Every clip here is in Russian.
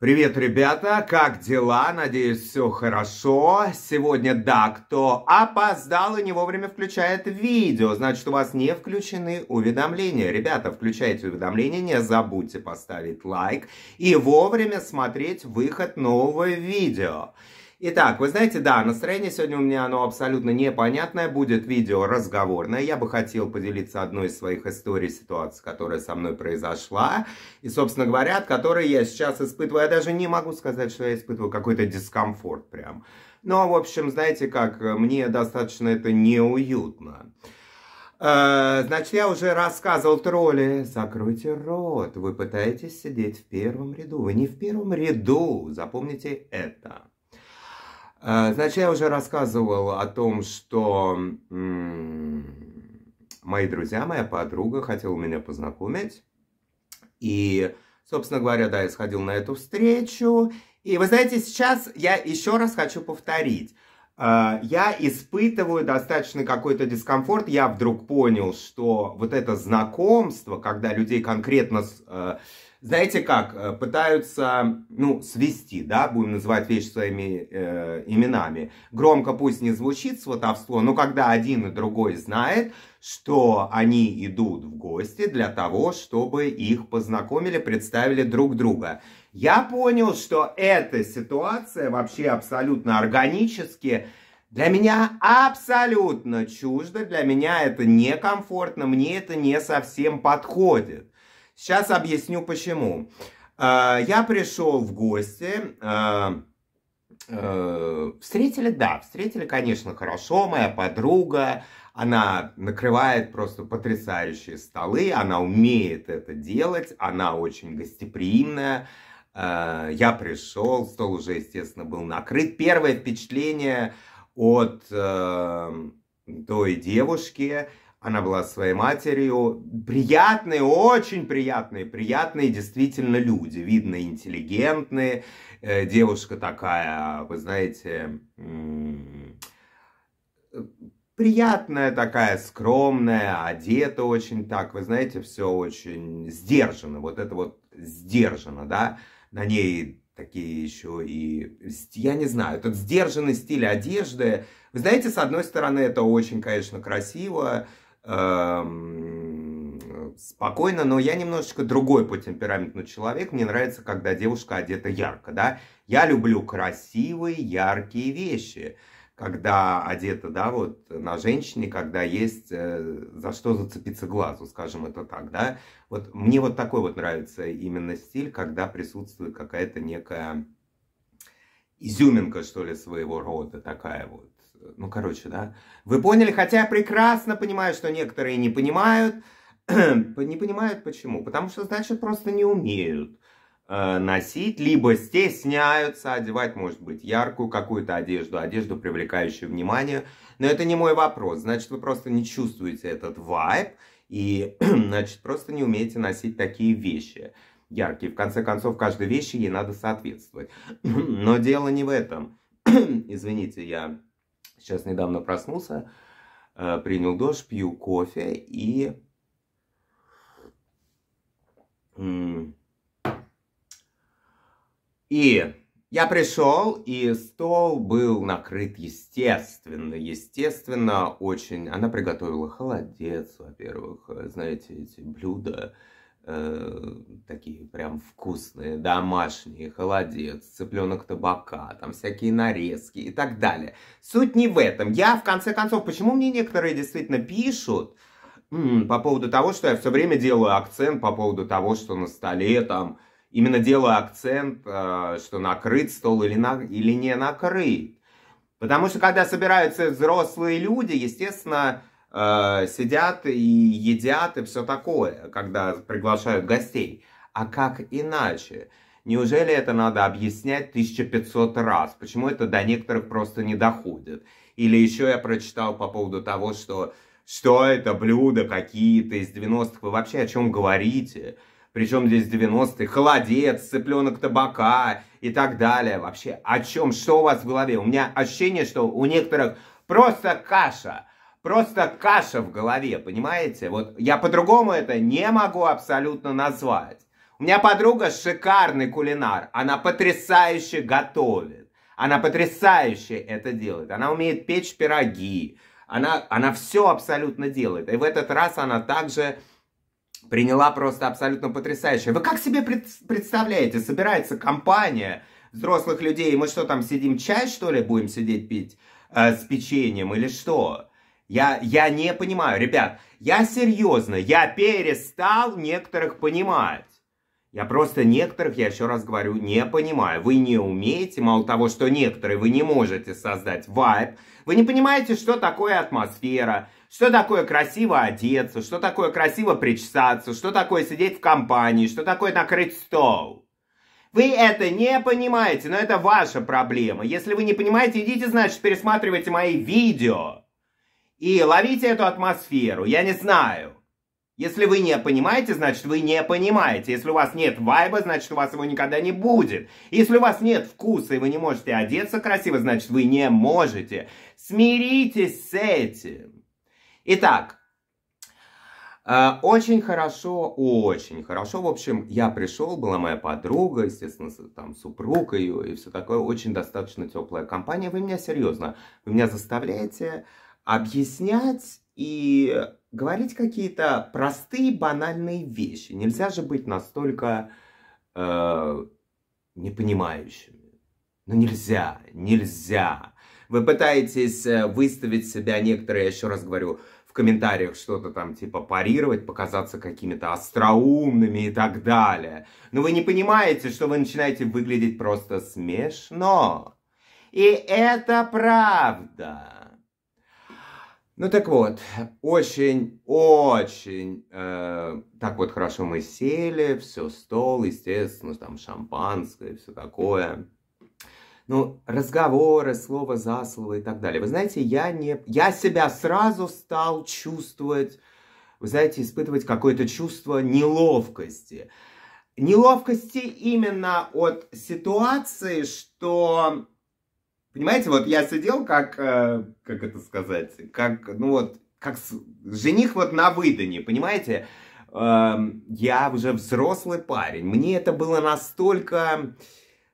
Привет, ребята! Как дела? Надеюсь, все хорошо. Сегодня да, кто опоздал и не вовремя включает видео, значит, у вас не включены уведомления. Ребята, включайте уведомления, не забудьте поставить лайк и вовремя смотреть выход нового видео. Итак, вы знаете, да, настроение сегодня у меня оно абсолютно непонятное. Будет видео разговорное. Я бы хотел поделиться одной из своих историй, ситуации, которая со мной произошла. И, собственно говоря, от которой я сейчас испытываю. Я даже не могу сказать, что я испытываю какой-то дискомфорт прям. Но, в общем, знаете как, мне достаточно это неуютно. Э, значит, я уже рассказывал тролли, закройте рот, вы пытаетесь сидеть в первом ряду. Вы не в первом ряду, запомните это. Э, значит, я уже рассказывал о том, что мои друзья, моя подруга хотела меня познакомить. И, собственно говоря, да, я сходил на эту встречу. И вы знаете, сейчас я еще раз хочу повторить. Э, я испытываю достаточно какой-то дискомфорт. Я вдруг понял, что вот это знакомство, когда людей конкретно э, знаете как, э, пытаются, ну, свести, да, будем называть вещи своими э, именами. Громко пусть не звучит сватовство, но когда один и другой знает, что они идут в гости для того, чтобы их познакомили, представили друг друга. Я понял, что эта ситуация вообще абсолютно органически для меня абсолютно чужда, для меня это некомфортно, мне это не совсем подходит. Сейчас объясню почему. Э, я пришел в гости, э, э, встретили, да, встретили, конечно, хорошо, моя подруга, она накрывает просто потрясающие столы, она умеет это делать, она очень гостеприимная. Я пришел, стол уже, естественно, был накрыт. Первое впечатление от той девушки – она была своей матерью. Приятные, очень приятные, приятные действительно люди. Видно, интеллигентные. Э, девушка такая, вы знаете, приятная такая, скромная, одета очень так. Вы знаете, все очень сдержанно. Вот это вот сдержано да. На ней такие еще и, я не знаю, этот сдержанный стиль одежды. Вы знаете, с одной стороны, это очень, конечно, красиво, Эм, спокойно, но я немножечко другой по темпераменту человек. Мне нравится, когда девушка одета ярко, да. Я люблю красивые, яркие вещи. Когда одета, да, вот на женщине, когда есть э, за что зацепиться глазу, скажем это так, да. Вот мне вот такой вот нравится именно стиль, когда присутствует какая-то некая изюминка, что ли, своего рода такая вот ну, короче, да. Вы поняли, хотя прекрасно понимаю, что некоторые не понимают. не понимают почему. Потому что, значит, просто не умеют э, носить, либо стесняются одевать, может быть, яркую какую-то одежду, одежду, привлекающую внимание. Но это не мой вопрос. Значит, вы просто не чувствуете этот вайб и, значит, просто не умеете носить такие вещи яркие. В конце концов, каждой вещи ей надо соответствовать. Но дело не в этом. Извините, я сейчас недавно проснулся, э, принял душ, пью кофе и... И я пришел, и стол был накрыт естественно, естественно, очень. Она приготовила холодец, во-первых, э, знаете, эти блюда, Э, такие прям вкусные, домашние, холодец, цыпленок табака, там всякие нарезки и так далее. Суть не в этом. Я, в конце концов, почему мне некоторые действительно пишут м -м, по поводу того, что я все время делаю акцент по поводу того, что на столе там... Именно делаю акцент, э, что накрыт стол или, на, или не накрыт. Потому что когда собираются взрослые люди, естественно, Э, сидят и едят и все такое, когда приглашают гостей. А как иначе? Неужели это надо объяснять 1500 раз? Почему это до некоторых просто не доходит? Или еще я прочитал по поводу того, что что это блюда какие-то из 90-х, вы вообще о чем говорите? Причем здесь 90-е, холодец, цыпленок табака и так далее. Вообще, о чем, что у вас в голове? У меня ощущение, что у некоторых просто каша – просто каша в голове, понимаете? Вот я по-другому это не могу абсолютно назвать. У меня подруга шикарный кулинар, она потрясающе готовит, она потрясающе это делает, она умеет печь пироги, она, она все абсолютно делает. И в этот раз она также приняла просто абсолютно потрясающее. Вы как себе представляете, собирается компания взрослых людей, и мы что там сидим, чай что ли будем сидеть пить э, с печеньем или что? Я, я не понимаю, ребят, я серьезно, я перестал некоторых понимать. Я просто некоторых, я еще раз говорю, не понимаю. Вы не умеете, мало того, что некоторые вы не можете создать вайб, вы не понимаете, что такое атмосфера, что такое красиво одеться, что такое красиво причесаться, что такое сидеть в компании, что такое накрыть стол. Вы это не понимаете, но это ваша проблема. Если вы не понимаете, идите, значит, пересматривайте мои видео. И ловите эту атмосферу, я не знаю. Если вы не понимаете, значит вы не понимаете. Если у вас нет вайба, значит у вас его никогда не будет. Если у вас нет вкуса и вы не можете одеться красиво, значит вы не можете. Смиритесь с этим. Итак, э, очень хорошо, очень хорошо. В общем, я пришел, была моя подруга, естественно, там супруг ее и все такое. Очень достаточно теплая компания. Вы меня серьезно, вы меня заставляете объяснять и говорить какие-то простые, банальные вещи. Нельзя же быть настолько э, непонимающими. Ну нельзя, нельзя. Вы пытаетесь э, выставить себя некоторые, я еще раз говорю, в комментариях что-то там типа парировать, показаться какими-то остроумными и так далее. Но вы не понимаете, что вы начинаете выглядеть просто смешно. И это правда. Ну так вот, очень-очень э, так вот хорошо мы сели, все, стол, естественно, там шампанское, все такое. Ну, разговоры, слово за слово и так далее. Вы знаете, я, не, я себя сразу стал чувствовать, вы знаете, испытывать какое-то чувство неловкости. Неловкости именно от ситуации, что Понимаете, вот я сидел как, э, как это сказать, как, ну вот, как жених вот на выдане, понимаете? Эм, я уже взрослый парень, мне это было настолько,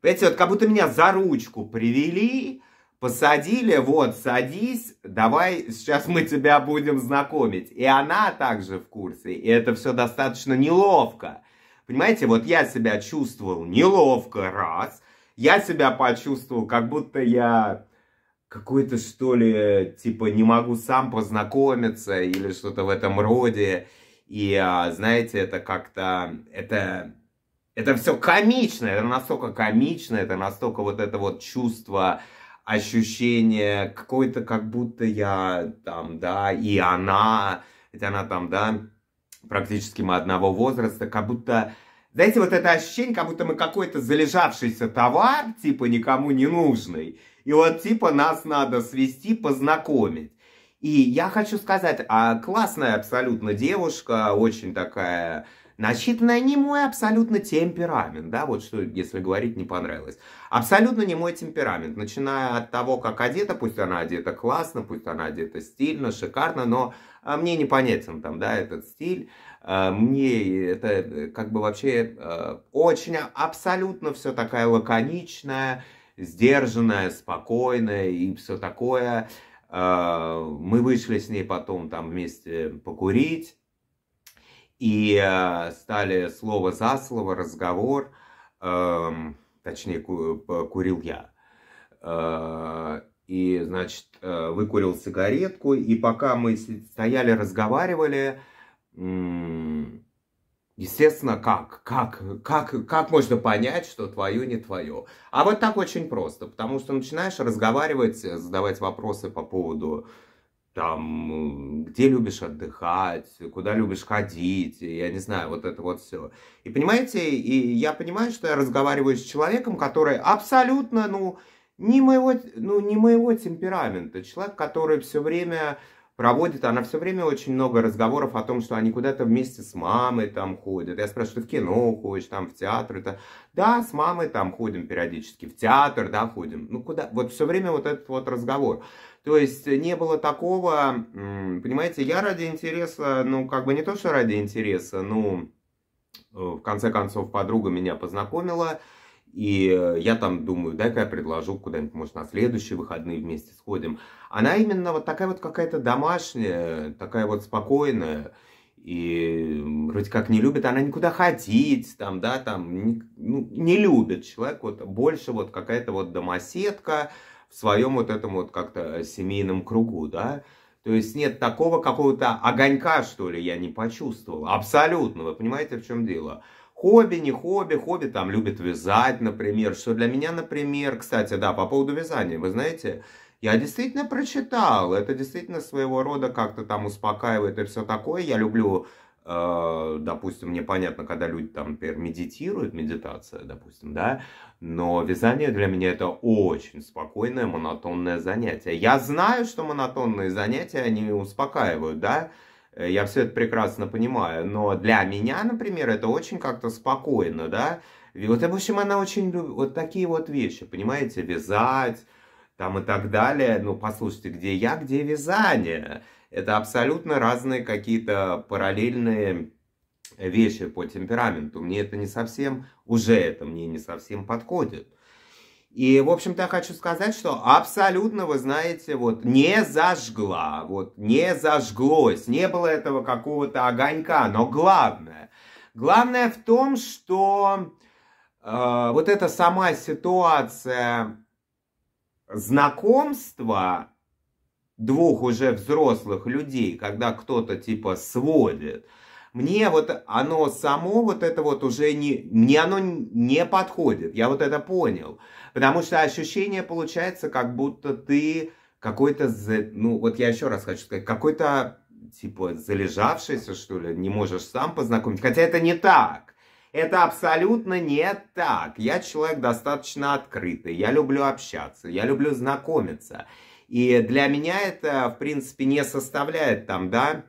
понимаете, вот как будто меня за ручку привели, посадили, вот, садись, давай, сейчас мы тебя будем знакомить. И она также в курсе, и это все достаточно неловко. Понимаете, вот я себя чувствовал неловко, раз – я себя почувствовал, как будто я какой-то, что ли, типа, не могу сам познакомиться или что-то в этом роде. И, а, знаете, это как-то... Это, это все комично, это настолько комично, это настолько вот это вот чувство, ощущение, какое-то как будто я там, да, и она, ведь она там, да, практически мы одного возраста, как будто знаете, вот это ощущение, как будто мы какой-то залежавшийся товар, типа никому не нужный. И вот типа нас надо свести, познакомить. И я хочу сказать, а классная абсолютно девушка, очень такая начитанная, не мой абсолютно темперамент, да, вот что, если говорить, не понравилось. Абсолютно не мой темперамент, начиная от того, как одета, пусть она одета классно, пусть она одета стильно, шикарно, но а, мне непонятен там, да, этот стиль. А, мне это э, как бы вообще э, очень а, абсолютно все такая лаконичная, сдержанная, спокойная и все такое. А, мы вышли с ней потом там вместе покурить и стали слово за слово разговор, эм, точнее курил я. И, значит, э, выкурил сигаретку, и пока мы стояли, разговаривали, м Естественно, как? Как, как, как можно понять, что твое не твое? А вот так очень просто, потому что начинаешь разговаривать, задавать вопросы по поводу там, где любишь отдыхать, куда любишь ходить, я не знаю, вот это вот все. И понимаете, и я понимаю, что я разговариваю с человеком, который абсолютно, ну, не моего, ну, не моего темперамента, человек, который все время проводит, она все время очень много разговоров о том, что они куда-то вместе с мамой там ходят. Я спрашиваю, ты в кино ходишь, там в театр? Это... Да, с мамой там ходим периодически, в театр, да, ходим. Ну куда? Вот все время вот этот вот разговор. То есть не было такого, понимаете, я ради интереса, ну как бы не то, что ради интереса, ну э, в конце концов подруга меня познакомила, и э, я там думаю, дай-ка я предложу куда-нибудь, может, на следующие выходные вместе сходим. Она именно вот такая вот какая-то домашняя, такая вот спокойная. И вроде как не любит она никуда ходить, там, да, там, не, ну, не любит человек. Вот больше вот какая-то вот домоседка в своем вот этом вот как-то семейном кругу, да. То есть нет такого какого-то огонька, что ли, я не почувствовал. Абсолютно, вы понимаете, в чем дело. Хобби, не хобби, хобби там любит вязать, например, что для меня, например, кстати, да, по поводу вязания, вы знаете, я действительно прочитал, это действительно своего рода как-то там успокаивает и все такое, я люблю э, допустим, мне понятно, когда люди там, например, медитируют, медитация, допустим, да, но вязание для меня это очень спокойное, монотонное занятие. Я знаю, что монотонные занятия, они успокаивают, да, Э, я все это прекрасно понимаю, но для меня, например, это очень как-то спокойно, да. вот, в общем, она очень любит вот такие вот вещи, понимаете, вязать, там и так далее. Ну, послушайте, где я, где вязание. Это абсолютно разные какие-то параллельные вещи по темпераменту. Мне это не совсем, уже это мне не совсем подходит. И, в общем-то, я хочу сказать, что абсолютно, вы знаете, вот не зажгла, вот не зажглось, не было этого какого-то огонька. Но главное, главное в том, что э, вот эта сама ситуация знакомства двух уже взрослых людей, когда кто-то типа сводит, мне вот оно само, вот это вот уже не, мне оно не подходит, я вот это понял. Потому что ощущение получается, как будто ты какой-то, ну вот я еще раз хочу сказать, какой-то типа залежавшийся, что ли, не можешь сам познакомить. Хотя это не так. Это абсолютно не так. Я человек достаточно открытый, я люблю общаться, я люблю знакомиться. И для меня это, в принципе, не составляет там, да,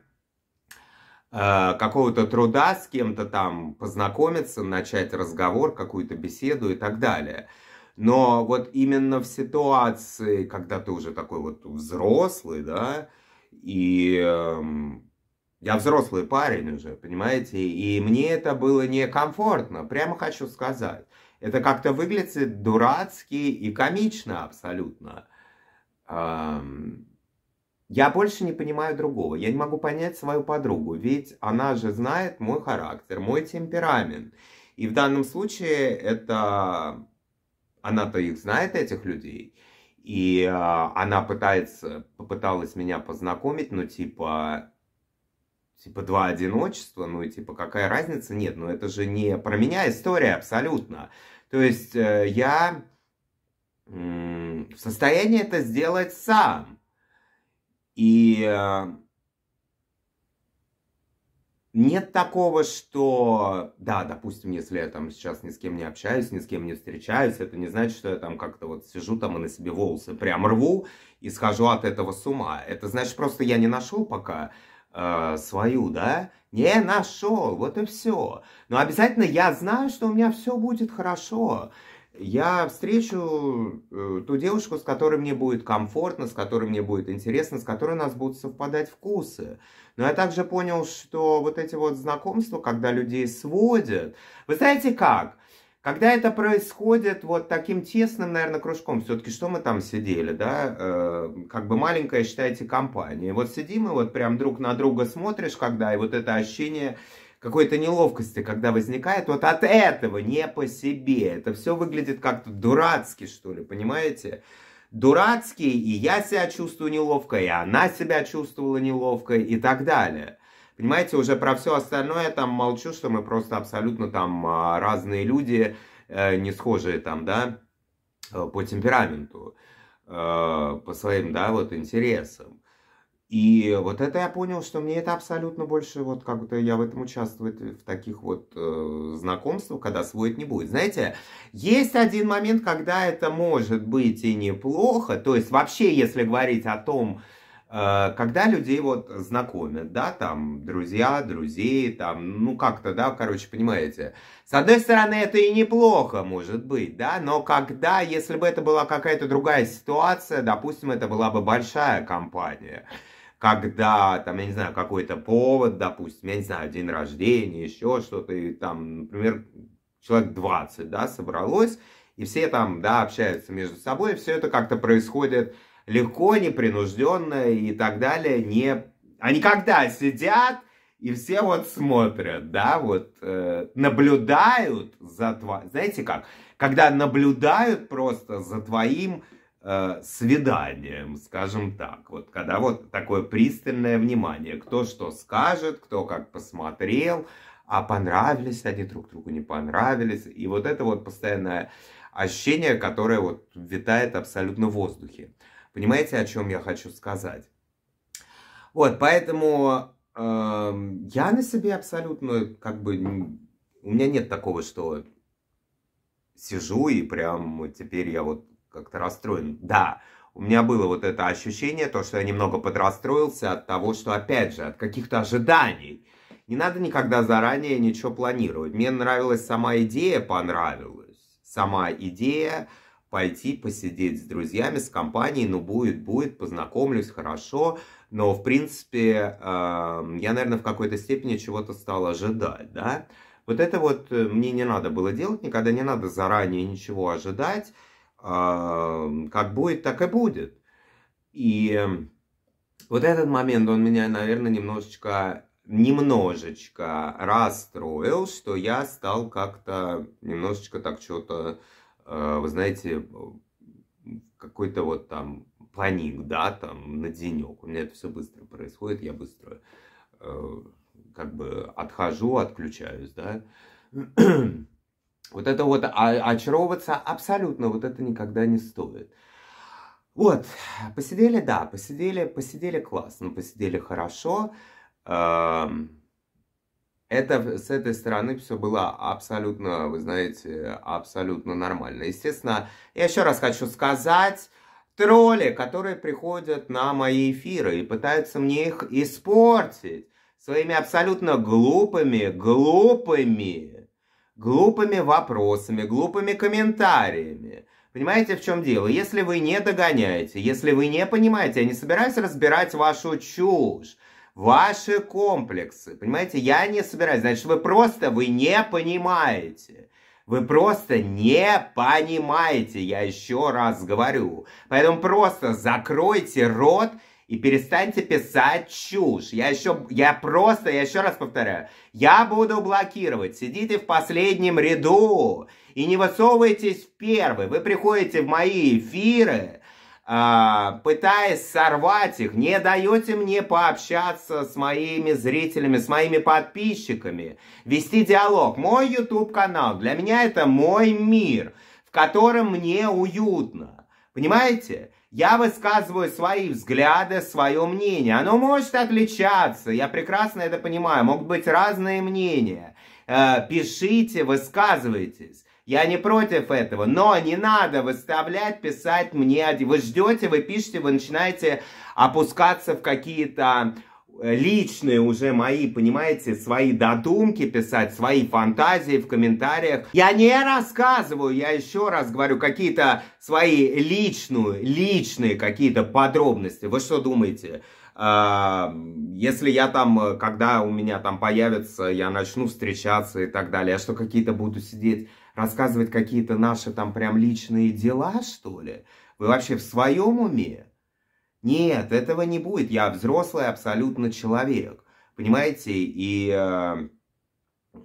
Э, какого-то труда с кем-то там познакомиться, начать разговор, какую-то беседу и так далее. Но вот именно в ситуации, когда ты уже такой вот взрослый, да, и э, я взрослый парень уже, понимаете, и мне это было некомфортно, прямо хочу сказать. Это как-то выглядит дурацки и комично абсолютно. Эм, я больше не понимаю другого. Я не могу понять свою подругу, ведь она же знает мой характер, мой темперамент. И в данном случае это... Она-то их знает, этих людей. И э, она пытается, попыталась меня познакомить, ну типа... Типа два одиночества, ну и типа какая разница? Нет, ну это же не про меня история абсолютно. То есть э, я э, в состоянии это сделать сам. И э, нет такого, что, да, допустим, если я там сейчас ни с кем не общаюсь, ни с кем не встречаюсь, это не значит, что я там как-то вот сижу там и на себе волосы прям рву и схожу от этого с ума. Это значит, просто я не нашел пока э, свою, да, не нашел, вот и все. Но обязательно я знаю, что у меня все будет хорошо я встречу э, ту девушку, с которой мне будет комфортно, с которой мне будет интересно, с которой у нас будут совпадать вкусы. Но я также понял, что вот эти вот знакомства, когда людей сводят... Вы знаете как? Когда это происходит вот таким тесным, наверное, кружком, все-таки что мы там сидели, да, э, как бы маленькая, считайте, компания. Вот сидим и вот прям друг на друга смотришь, когда, и вот это ощущение какой-то неловкости, когда возникает, вот от этого не по себе. Это все выглядит как-то дурацки, что ли, понимаете? Дурацкий, и я себя чувствую неловко, и она себя чувствовала неловко, и так далее. Понимаете, уже про все остальное я там молчу, что мы просто абсолютно там а, разные люди, э, не схожие там, да, э, по темпераменту, э, по своим, да, вот интересам. И вот это я понял, что мне это абсолютно больше, вот как-то я в этом участвую, в таких вот э, знакомствах, когда свой не будет. Знаете, есть один момент, когда это может быть и неплохо, то есть вообще, если говорить о том, э, когда людей вот знакомят, да, там, друзья, друзей, там, ну как-то, да, короче, понимаете. С одной стороны, это и неплохо, может быть, да, но когда, если бы это была какая-то другая ситуация, допустим, это была бы большая компания – когда, там, я не знаю, какой-то повод, допустим, я не знаю, день рождения, еще что-то, и там, например, человек 20, да, собралось, и все там, да, общаются между собой, все это как-то происходит легко, непринужденно и так далее, не... Они когда сидят, и все вот смотрят, да, вот э, наблюдают за твоим, знаете как, когда наблюдают просто за твоим э, свиданием, скажем так. Вот когда вот такое пристальное внимание, кто что скажет, кто как посмотрел, а понравились они друг другу, не понравились. И вот это вот постоянное ощущение, которое вот витает абсолютно в воздухе. Понимаете, о чем я хочу сказать? Вот, поэтому э, я на себе абсолютно, как бы, у меня нет такого, что сижу и прям теперь я вот как-то расстроен. Да, у меня было вот это ощущение, то, что я немного подрастроился от того, что, опять же, от каких-то ожиданий. Не надо никогда заранее ничего планировать. Мне нравилась сама идея, понравилась. Сама идея пойти посидеть с друзьями, с компанией, ну будет, будет, познакомлюсь, хорошо. Но, в принципе, э, я, наверное, в какой-то степени чего-то стал ожидать, да. Вот это вот э, мне не надо было делать, никогда не надо заранее ничего ожидать как будет, так и будет. И вот этот момент, он меня, наверное, немножечко, немножечко расстроил, что я стал как-то немножечко так что-то, э, вы знаете, какой-то вот там паник, да, там на денек. У меня это все быстро происходит, я быстро э, как бы отхожу, отключаюсь, да. Вот это вот, а очаровываться абсолютно вот это никогда не стоит. Вот, посидели, да, посидели, посидели классно, посидели хорошо. Эм, это с этой стороны все было абсолютно, вы знаете, абсолютно нормально. Естественно, я еще раз хочу сказать, тролли, которые приходят на мои эфиры и пытаются мне их испортить своими абсолютно глупыми, глупыми глупыми вопросами, глупыми комментариями. Понимаете, в чем дело? Если вы не догоняете, если вы не понимаете, я не собираюсь разбирать вашу чушь, ваши комплексы, понимаете, я не собираюсь, значит, вы просто, вы не понимаете. Вы просто не понимаете, я еще раз говорю. Поэтому просто закройте рот и перестаньте писать чушь. Я еще, я просто, я еще раз повторяю. Я буду блокировать. Сидите в последнем ряду и не высовывайтесь в первый. Вы приходите в мои эфиры, а, пытаясь сорвать их, не даете мне пообщаться с моими зрителями, с моими подписчиками, вести диалог. Мой YouTube-канал, для меня это мой мир, в котором мне уютно. Понимаете? Я высказываю свои взгляды, свое мнение. Оно может отличаться, я прекрасно это понимаю. Могут быть разные мнения. Э, пишите, высказывайтесь. Я не против этого, но не надо выставлять, писать мне. Вы ждете, вы пишете, вы начинаете опускаться в какие-то Э, личные уже мои, понимаете, свои додумки писать, свои фантазии в комментариях. Я не рассказываю, я еще раз говорю, какие-то свои личную, личные какие-то подробности. Вы что думаете? А, если я там, когда у меня там появится, я начну встречаться и так далее, я что, какие-то буду сидеть, рассказывать какие-то наши там прям личные дела, что ли? Вы вообще в своем уме? Нет, этого не будет. Я взрослый абсолютно человек. Понимаете? И э,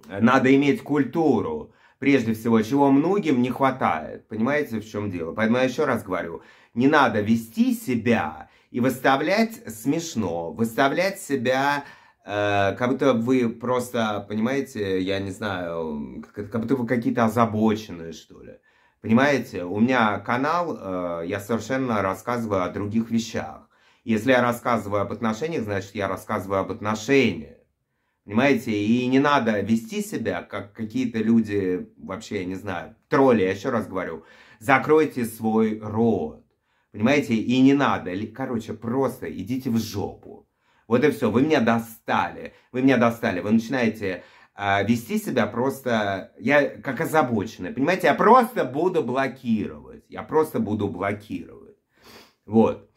надо иметь культуру. Прежде всего, чего многим не хватает. Понимаете, в чем дело? Поэтому я еще раз говорю. Не надо вести себя и выставлять смешно. Выставлять себя... Э, как будто вы просто, понимаете, я не знаю, как, как будто вы какие-то озабоченные, что ли. Понимаете, у меня канал, э, я совершенно рассказываю о других вещах. Если я рассказываю об отношениях, значит, я рассказываю об отношениях. Понимаете, и не надо вести себя, как какие-то люди, вообще, я не знаю, тролли, я еще раз говорю, закройте свой рот. Понимаете, и не надо, короче, просто идите в жопу. Вот и все, вы меня достали, вы меня достали, вы начинаете а, вести себя просто, я как озабоченная, понимаете, я просто буду блокировать, я просто буду блокировать, вот.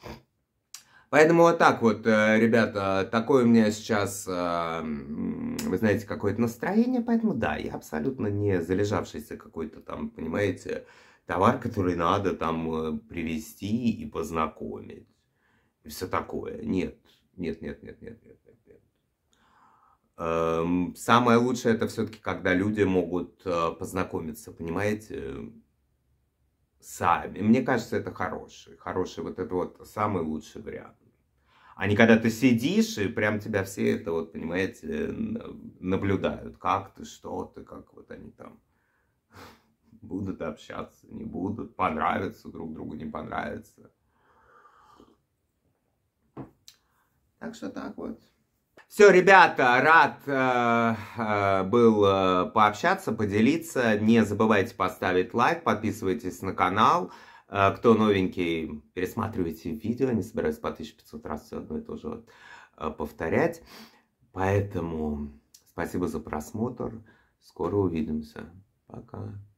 Поэтому вот так вот, э, ребята, такое у меня сейчас, э, вы знаете, какое-то настроение, поэтому да, я абсолютно не залежавшийся какой-то там, понимаете, товар, который надо там э, привезти и познакомить. И все такое. Нет, нет, нет, нет, нет, нет. Эм, самое лучшее это все-таки, когда люди могут э, познакомиться, понимаете, сами. Мне кажется, это хороший, хороший вот это вот самый лучший вариант. А не когда ты сидишь, и прям тебя все это вот, понимаете, наблюдают. Как ты, что ты, как вот они там будут общаться, не будут, понравятся друг другу, не понравятся. Так что так вот. Все, ребята, рад э, э, был э, пообщаться, поделиться. Не забывайте поставить лайк, подписывайтесь на канал. Э, кто новенький, пересматривайте видео. Не собираюсь по 1500 раз все одно и то же э, повторять. Поэтому спасибо за просмотр. Скоро увидимся. Пока.